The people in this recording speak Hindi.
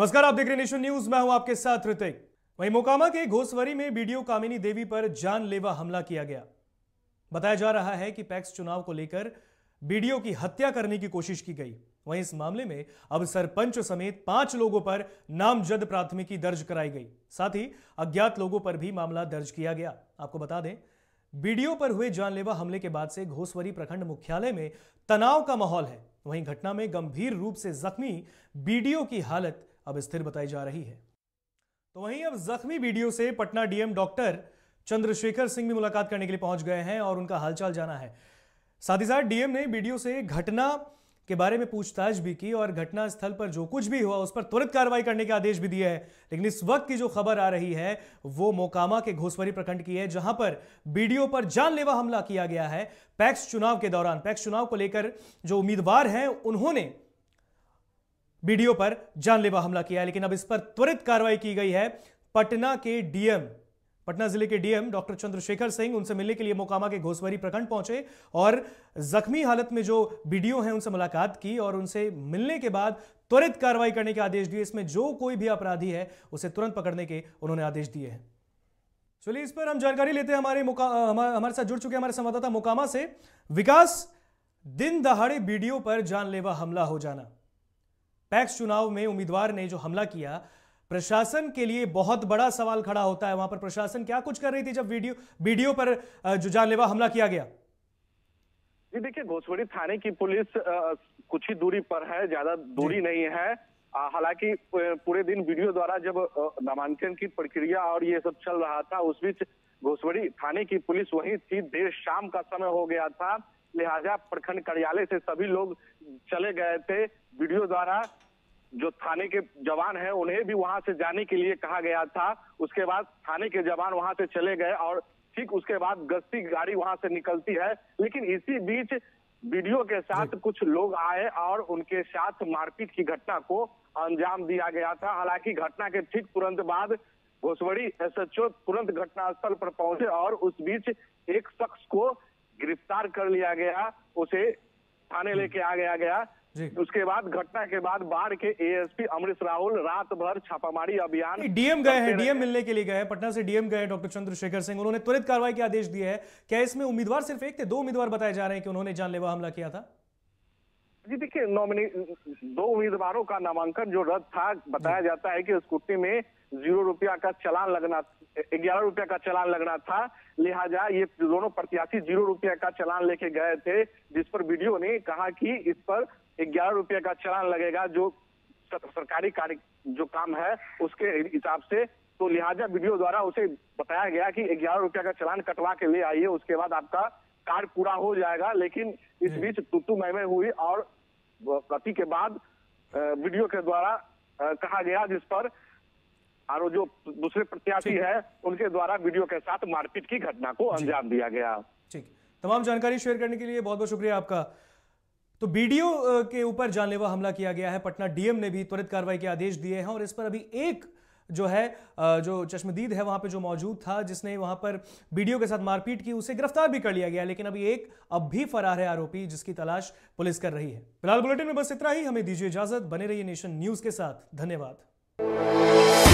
नमस्कार आप देख रहे नेशन न्यूज मैं हूं आपके साथ ऋतिक वहीं मोकामा के घोसवरी में बीडीओ कामिनी देवी पर जानलेवा हमला किया गया बताया जा रहा है कि पैक्स चुनाव को लेकर बीडीओ की हत्या करने की कोशिश की गई वहीं इस मामले में अब सरपंच समेत पांच लोगों पर नामजद प्राथमिकी दर्ज कराई गई साथ ही अज्ञात लोगों पर भी मामला दर्ज किया गया आपको बता दें बीडीओ पर हुए जानलेवा हमले के बाद से घोसवरी प्रखंड मुख्यालय में तनाव का माहौल है वहीं घटना में गंभीर रूप से जख्मी बीडीओ की हालत अब स्थिर बताई जा रही है तो वहीं अब जख्मी वीडियो से पटना डीएम डॉक्टर चंद्रशेखर सिंह भी मुलाकात करने के लिए पहुंच गए हैं और उनका हालचाल जाना है साथ ही साथ डीएम ने वीडियो से घटना के बारे में पूछताछ भी की और घटना स्थल पर जो कुछ भी हुआ उस पर त्वरित कार्रवाई करने के आदेश भी दिए हैं लेकिन इस वक्त की जो खबर आ रही है वो मोकामा के घोसवरी प्रखंड की है जहां पर बीडीओ पर जानलेवा हमला किया गया है पैक्स चुनाव के दौरान पैक्स चुनाव को लेकर जो उम्मीदवार हैं उन्होंने बीडीओ पर जानलेवा हमला किया है लेकिन अब इस पर त्वरित कार्रवाई की गई है पटना के डीएम पटना जिले के डीएम डॉक्टर चंद्रशेखर सिंह उनसे मिलने के लिए मोकामा के घोसवरी प्रखंड पहुंचे और जख्मी हालत में जो बीडीओ हैं उनसे मुलाकात की और उनसे मिलने के बाद त्वरित कार्रवाई करने के आदेश दिए इसमें जो कोई भी अपराधी है उसे तुरंत पकड़ने के उन्होंने आदेश दिए हैं चलिए इस पर हम जानकारी लेते हैं हमारे हमारे साथ जुड़ चुके हमारे संवाददाता मोकामा से विकास दिन दहाड़े बीडीओ पर जानलेवा हमला हो जाना पैक्स चुनाव में उम्मीदवार ने जो हमला किया प्रशासन के लिए बहुत बड़ा सवाल खड़ा होता है वहां पर प्रशासन क्या कुछ कर रही थी जब वीडियो वीडियो पर जो जानलेवा हमला किया गया जी देखिए घोसवड़ी थाने की पुलिस कुछ ही दूरी पर है ज्यादा दूरी नहीं है हालांकि पूरे दिन वीडियो द्वारा जब नामांकन की प्रक्रिया और ये सब चल रहा था उस बीच घोसवड़ी थाने की पुलिस वहीं थी देर शाम का समय हो गया था लिहाजा प्रखंड कार्यालय से सभी लोग चले गए थे वीडियो द्वारा जो थाने के जवान हैं उन्हें भी वहां से जाने के लिए कहा गया था उसके बाद थाने के जवान वहां से चले गए और ठीक उसके बाद गश्ती गाड़ी वहां से निकलती है लेकिन इसी बीच वीडियो के साथ कुछ लोग आए और उनके साथ मारपीट की घटना को अंजाम दिया गया था हालांकि घटना के ठीक तुरंत बाद घोसवड़ी एसएचओ तुरंत घटनास्थल पर पहुंचे और उस बीच एक शख्स को गिरफ्तार कर लिया गया उसे थाने लेके आ गया गया उसके बाद घटना के बाद बाढ़ के एएसपी अमृत राहुल रात भर छापामारी अभियान डीएम गए हैं डीएम मिलने के लिए गए हैं पटना से डीएम गए डॉक्टर चंद्रशेखर सिंह उन्होंने त्वरित कार्रवाई के आदेश दिए हैं क्या इसमें उम्मीदवार सिर्फ एक थे दो उम्मीदवार बताए जा रहे हैं कि उन्होंने जानलेवा हमला किया था जी देखिए नॉमिनी दो उम्मीदवारों का नामांकन जो रद्द था बताया जाता है कि स्कूटी में जीरो रुपया का चलान लगना ग्यारह रुपया का चलान लगना था लिहाजा ये दोनों प्रत्याशी जीरो रुपया का चलान लेके गए थे जिस पर वीडियो ने कहा कि इस पर ग्यारह रुपया का चलान लगेगा जो सरकारी कार्य जो काम है उसके हिसाब से तो लिहाजा वीडियो द्वारा उसे बताया गया कि ग्यारह रुपया का चलान कटवा के ले आइए उसके बाद आपका कार्य पूरा हो जाएगा लेकिन इस बीच तुतु मैमे हुई और कति के बाद वीडियो के द्वारा कहा गया जिस पर और जो दूसरे प्रत्याशी है उनके द्वारा वीडियो के साथ मारपीट की घटना को अंजाम दिया गया ठीक तमाम जानकारी शेयर करने के लिए बहुत बहुत शुक्रिया आपका तो बीडीओ के ऊपर जानलेवा हमला किया गया है पटना डीएम ने भी त्वरित कार्रवाई के आदेश दिए हैं और इस पर अभी एक जो है जो चश्मदीद है वहां पे जो मौजूद था जिसने वहां पर वीडियो के साथ मारपीट की उसे गिरफ्तार भी कर लिया गया लेकिन अभी एक अब भी फरार है आरोपी जिसकी तलाश पुलिस कर रही है फिलहाल बुलेटिन में बस इतना ही हमें दीजिए इजाजत बने रहिए नेशन न्यूज के साथ धन्यवाद